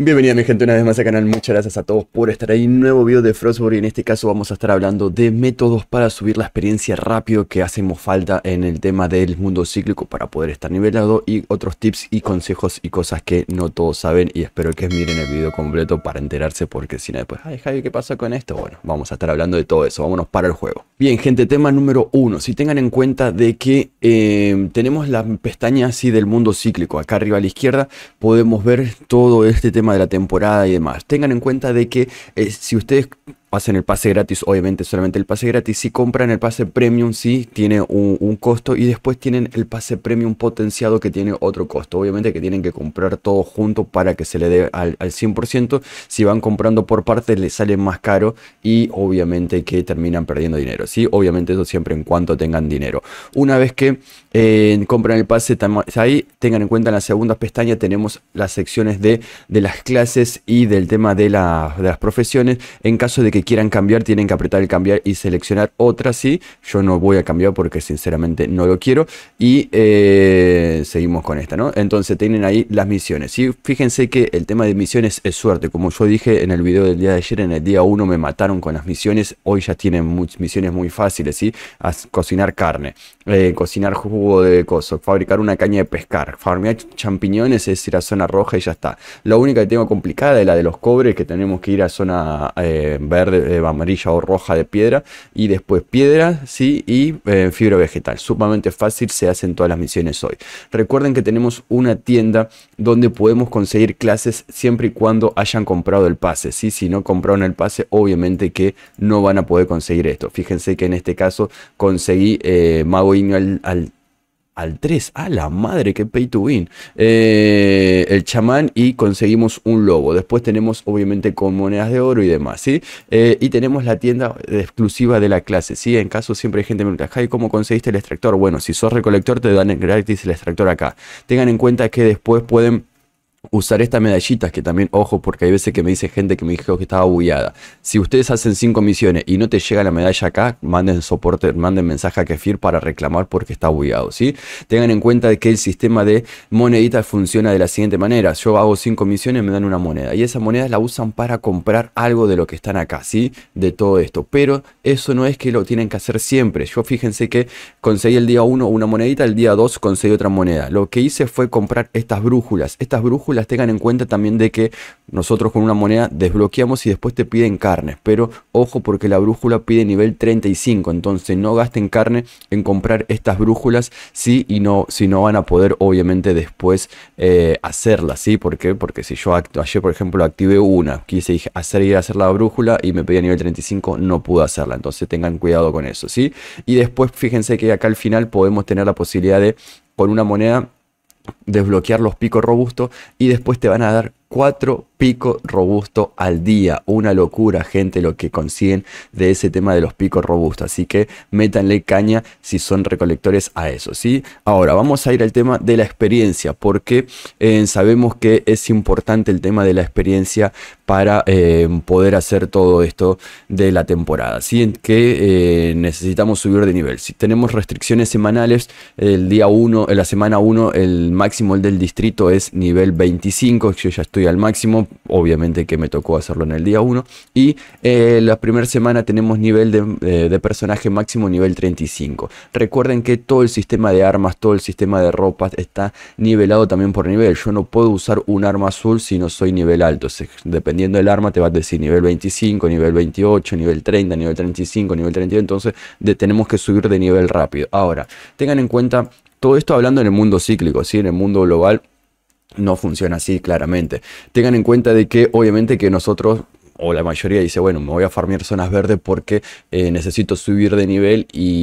Bienvenida mi gente una vez más al canal, muchas gracias a todos por estar ahí, nuevo video de Frostburg y en este caso vamos a estar hablando de métodos para subir la experiencia rápido que hacemos falta en el tema del mundo cíclico para poder estar nivelado y otros tips y consejos y cosas que no todos saben y espero que miren el video completo para enterarse porque si no después, ay Javi, ¿qué pasa con esto? Bueno, vamos a estar hablando de todo eso, vámonos para el juego. Bien gente, tema número uno, si tengan en cuenta de que eh, tenemos la pestaña así del mundo cíclico, acá arriba a la izquierda podemos ver todo este tema de la temporada y demás. Tengan en cuenta de que eh, si ustedes hacen el pase gratis, obviamente solamente el pase gratis. Si compran el pase premium, sí, tiene un, costo. Y después tienen el pase premium potenciado que tiene otro costo. Obviamente que tienen que comprar todo junto para que se le dé al, 100%. Si van comprando por partes, les sale más caro y obviamente que terminan perdiendo dinero. Sí, obviamente eso siempre en cuanto tengan dinero. Una vez que eh, compran el pase, ahí tengan en cuenta en la segunda pestaña tenemos las secciones de, de las clases y del tema de las profesiones. En caso de que quieran cambiar tienen que apretar el cambiar y seleccionar otra, sí. Yo no voy a cambiar porque sinceramente no lo quiero. Y eh, seguimos con esta, ¿no? Entonces tienen ahí las misiones. Y fíjense que el tema de misiones es suerte. Como yo dije en el video del día de ayer, en el día 1 me mataron con las misiones. Hoy ya tienen muchas misiones muy fáciles, ¿sí? cocinar carne, eh, cocinar jugo de coso, fabricar una caña de pescar, farmear champiñones, es ir a zona roja y ya está. La única que tengo complicada es la de los cobres, que tenemos que ir a zona eh, verde eh, amarilla o roja de piedra y después piedra, sí, y eh, fibra vegetal. Sumamente fácil, se hacen todas las misiones hoy. Recuerden que tenemos una tienda donde podemos conseguir clases siempre y cuando hayan comprado el pase, sí, si no compraron el pase, obviamente que no van a poder conseguir esto. Fíjense que en este caso conseguí eh, Mago y al al 3. ¡A la madre! ¡Qué pay to win! Eh, el chamán y conseguimos un lobo. Después tenemos, obviamente, con monedas de oro y demás, ¿sí? Eh, y tenemos la tienda exclusiva de la clase, ¿sí? En caso siempre hay gente que me pregunta, ¿cómo conseguiste el extractor? Bueno, si sos recolector, te dan gratis el extractor acá. Tengan en cuenta que después pueden usar estas medallitas, que también, ojo, porque hay veces que me dice gente que me dijo que estaba bugueada. Si ustedes hacen cinco misiones y no te llega la medalla acá, manden soporte, manden mensaje a Kefir para reclamar porque está bugueado, ¿sí? Tengan en cuenta que el sistema de moneditas funciona de la siguiente manera. Yo hago cinco misiones, me dan una moneda y esas monedas la usan para comprar algo de lo que están acá, ¿sí? De todo esto. Pero eso no es que lo tienen que hacer siempre. Yo fíjense que conseguí el día 1 una monedita, el día 2 conseguí otra moneda. Lo que hice fue comprar estas brújulas. Estas brújulas tengan en cuenta también de que nosotros con una moneda desbloqueamos y después te piden carne Pero ojo porque la brújula pide nivel 35, entonces no gasten carne en comprar estas brújulas si, sí y no, si no van a poder obviamente después eh, hacerlas. ¿sí? Porque si yo ayer por ejemplo activé una, quise hacer ir a hacer la brújula y me pedía nivel 35, no pude hacerla. Entonces tengan cuidado con eso. ¿sí? Y después fíjense que acá al final podemos tener la posibilidad de con una moneda desbloquear los picos robustos y después te van a dar cuatro picos robustos al día. Una locura, gente, lo que consiguen de ese tema de los picos robustos. Así que métanle caña si son recolectores a eso, ¿sí? Ahora, vamos a ir al tema de la experiencia, porque eh, sabemos que es importante el tema de la experiencia para eh, poder hacer todo esto de la temporada, ¿sí? Que eh, necesitamos subir de nivel. Si tenemos restricciones semanales, el día 1, la semana 1, el máximo del distrito es nivel 25, yo ya estoy y al máximo, obviamente que me tocó hacerlo en el día 1. Y eh, la primera semana tenemos nivel de, eh, personaje máximo nivel 35. Recuerden que todo el sistema de armas, todo el sistema de ropas está nivelado también por nivel. Yo no puedo usar un arma azul si no soy nivel alto. dependiendo del arma te va a decir nivel 25, nivel 28, nivel 30, nivel 35, nivel 32. Entonces tenemos que subir de nivel rápido. Ahora, tengan en cuenta todo esto hablando en el mundo cíclico, ¿sí? en el mundo global no funciona así claramente. Tengan en cuenta de que obviamente que nosotros o la mayoría dice, bueno, me voy a farmear zonas verdes porque eh, necesito subir de nivel y,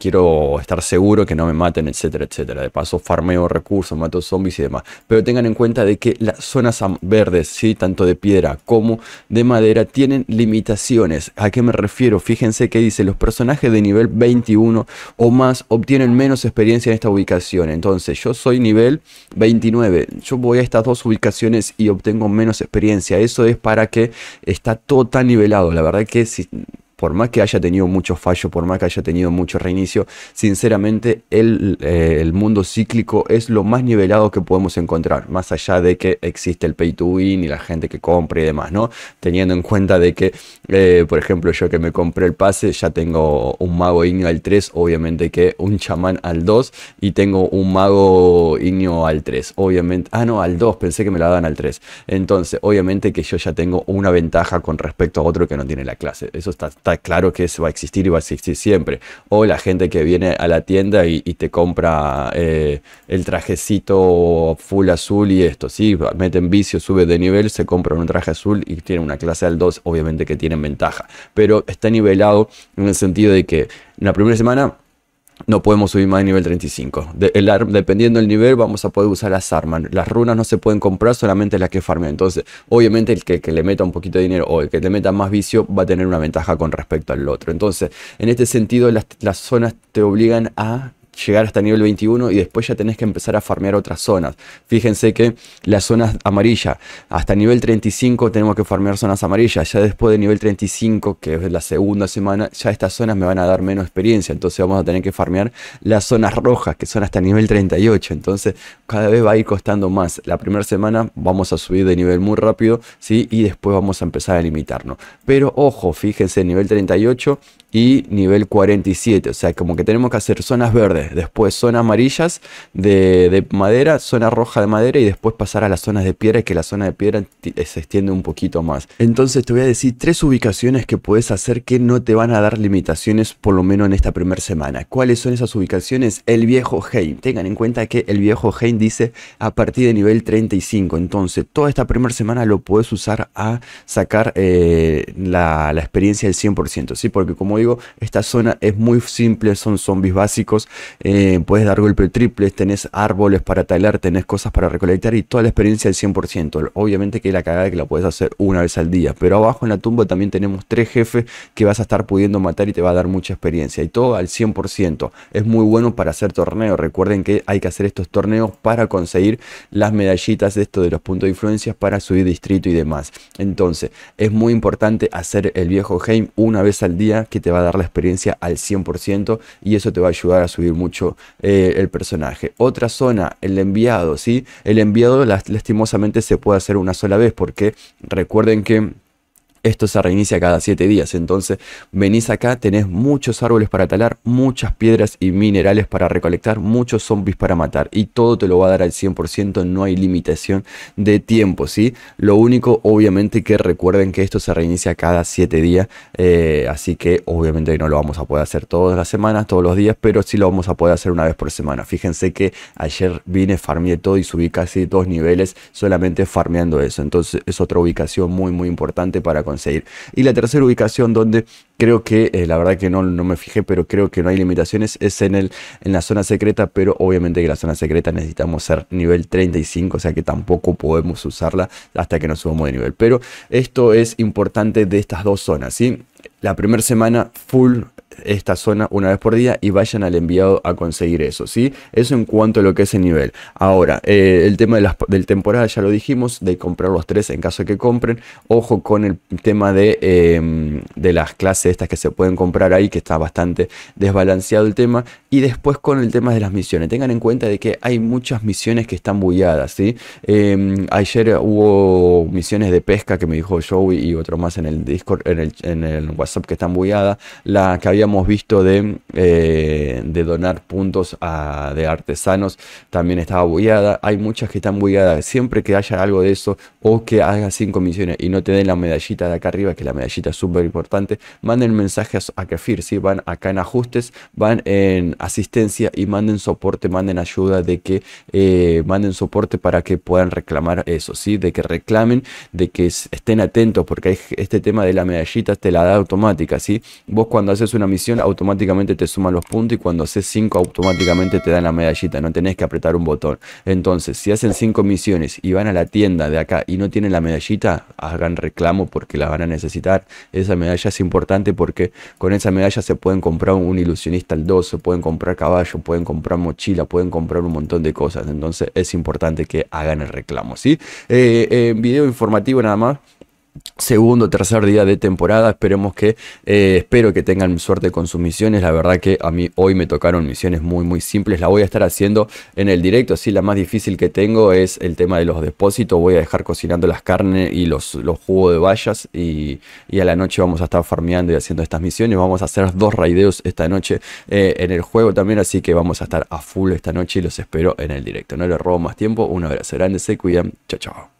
quiero estar seguro que no me maten, etcétera, etcétera. De paso, farmeo recursos, mato zombies y demás. Pero tengan en cuenta de que las zonas verdes, ¿sí? tanto de piedra como de madera, tienen limitaciones. ¿A qué me refiero? Fíjense que dice, los personajes de nivel 21 o más obtienen menos experiencia en esta ubicación. Entonces, yo soy nivel 29, yo voy a estas dos ubicaciones y obtengo menos experiencia. Eso es para que está todo tan nivelado. La verdad que si por más que haya tenido mucho fallo, por más que haya tenido mucho reinicio, sinceramente eh, el, mundo cíclico es lo más nivelado que podemos encontrar, más allá de que existe el pay to win y la gente que compre y demás, ¿no? Teniendo en cuenta de que, eh, por ejemplo, yo que me compré el pase, ya tengo un mago igno al 3, obviamente que un chamán al 2 y tengo un mago igno al 3, obviamente, ah no, al 2, pensé que me la dan al 3, entonces obviamente que yo ya tengo una ventaja con respecto a otro que no tiene la clase, eso está claro que eso va a existir y va a existir siempre. O la gente que viene a la tienda y, te compra eh, el trajecito full azul y esto, sí, meten vicio, sube de nivel, se compra un traje azul y tiene una clase al 2, obviamente que tienen ventaja. Pero está nivelado en el sentido de que en la primera semana no podemos subir más de nivel 35. dependiendo del nivel vamos a poder usar las armas. Las runas no se pueden comprar, solamente las que farmean. Entonces, obviamente el que, que, le meta un poquito de dinero o el que le meta más vicio va a tener una ventaja con respecto al otro. Entonces, en este sentido, las zonas te obligan a llegar hasta nivel 21 y después ya tenés que empezar a farmear otras zonas. Fíjense que las zonas amarillas, hasta nivel 35 tenemos que farmear zonas amarillas. Ya después de nivel 35, que es la segunda semana, ya estas zonas me van a dar menos experiencia. Entonces vamos a tener que farmear las zonas rojas, que son hasta nivel 38. Entonces cada vez va a ir costando más. La primera semana vamos a subir de nivel muy rápido, ¿sí? Y después vamos a empezar a limitarnos. Pero ojo, fíjense, nivel 38 y nivel 47. O sea, como que tenemos que hacer zonas verdes Después zonas amarillas de, madera, zona roja de madera y después pasar a las zonas de piedra, y que la zona de piedra eh, se extiende un poquito más. Entonces te voy a decir tres ubicaciones que puedes hacer que no te van a dar limitaciones, por lo menos en esta primera semana. ¿Cuáles son esas ubicaciones? El viejo Hein Tengan en cuenta que el viejo Hein dice a partir de nivel 35. Entonces toda esta primera semana lo puedes usar a sacar eh, la, experiencia del 100%. ¿sí? Porque como digo, esta zona es muy simple, son zombies básicos eh, puedes dar golpe triples, tenés árboles para talar, tenés cosas para recolectar y toda la experiencia al 100%. Obviamente que la cagada que la puedes hacer una vez al día, pero abajo en la tumba también tenemos tres jefes que vas a estar pudiendo matar y te va a dar mucha experiencia y todo al 100%. Es muy bueno para hacer torneos. Recuerden que hay que hacer estos torneos para conseguir las medallitas de esto de los puntos de influencia para subir distrito y demás. Entonces, es muy importante hacer el viejo game una vez al día que te va a dar la experiencia al 100% y eso te va a ayudar a subir mucho eh, el personaje. Otra zona, el enviado, ¿sí? El enviado lastimosamente se puede hacer una sola vez porque recuerden que esto se reinicia cada 7 días, entonces venís acá, tenés muchos árboles para talar, muchas piedras y minerales para recolectar, muchos zombies para matar y todo te lo va a dar al 100%, no hay limitación de tiempo, ¿sí? Lo único, obviamente, que recuerden que esto se reinicia cada 7 días, eh, así que obviamente no lo vamos a poder hacer todas las semanas, todos los días, pero sí lo vamos a poder hacer una vez por semana. Fíjense que ayer vine, farmeé todo y subí casi dos niveles solamente farmeando eso, entonces es otra ubicación muy, muy importante para conseguir. Y la tercera ubicación donde creo que, eh, la verdad que no, no me fijé, pero creo que no hay limitaciones, es en, el, en la zona secreta, pero obviamente que la zona secreta necesitamos ser nivel 35, o sea que tampoco podemos usarla hasta que nos subamos de nivel. Pero esto es importante de estas dos zonas, ¿sí? La primera semana full esta zona una vez por día y vayan al enviado a conseguir eso, ¿sí? Eso en cuanto a lo que es el nivel. Ahora, eh, el tema de las, del temporada ya lo dijimos, de comprar los tres en caso de que compren. Ojo con el tema de, em, de las clases estas que se pueden comprar ahí, que está bastante desbalanceado el tema. Y después con el tema de las misiones. Tengan en cuenta de que hay muchas misiones que están bulladas, ¿sí? Em, ayer hubo misiones de pesca que me dijo Joey y otro más en el Discord, en el, en el WhatsApp que están bulladas. La que había hemos visto eh, de, donar puntos a, de artesanos también estaba bugueada. Hay muchas que están bugueadas. Siempre que haya algo de eso o que haga cinco misiones y no te den la medallita de acá arriba, que la medallita es súper importante, manden mensajes a Kefir. si Van acá en ajustes, van en asistencia y manden soporte, manden ayuda de que eh, manden soporte para que puedan reclamar eso. ¿sí? De que reclamen, de que estén atentos porque este tema de la medallita te la da automática. ¿sí? Vos cuando haces una misión automáticamente te suman los puntos y cuando haces 5 automáticamente te dan la medallita, no tenés que apretar un botón. Entonces, si hacen 5 misiones y van a la tienda de acá y no tienen la medallita, hagan reclamo porque la van a necesitar. Esa medalla es importante porque con esa medalla se pueden comprar un ilusionista al 2, se pueden comprar caballo, pueden comprar mochila, pueden comprar un montón de cosas. Entonces, es importante que hagan el reclamo, si? en eh, eh, video informativo nada más segundo, tercer día de temporada. Esperemos que, eh, espero que tengan suerte con sus misiones. La verdad que a mí hoy me tocaron misiones muy, muy simples. La voy a estar haciendo en el directo. así la más difícil que tengo es el tema de los depósitos. Voy a dejar cocinando las carnes y los, los jugos de vallas. Y, a la noche vamos a estar farmeando y haciendo estas misiones. Vamos a hacer dos raideos esta noche eh, en el juego también. Así que vamos a estar a full esta noche y los espero en el directo. No les robo más tiempo. Un abrazo grande. Se cuidan. Chao, chao.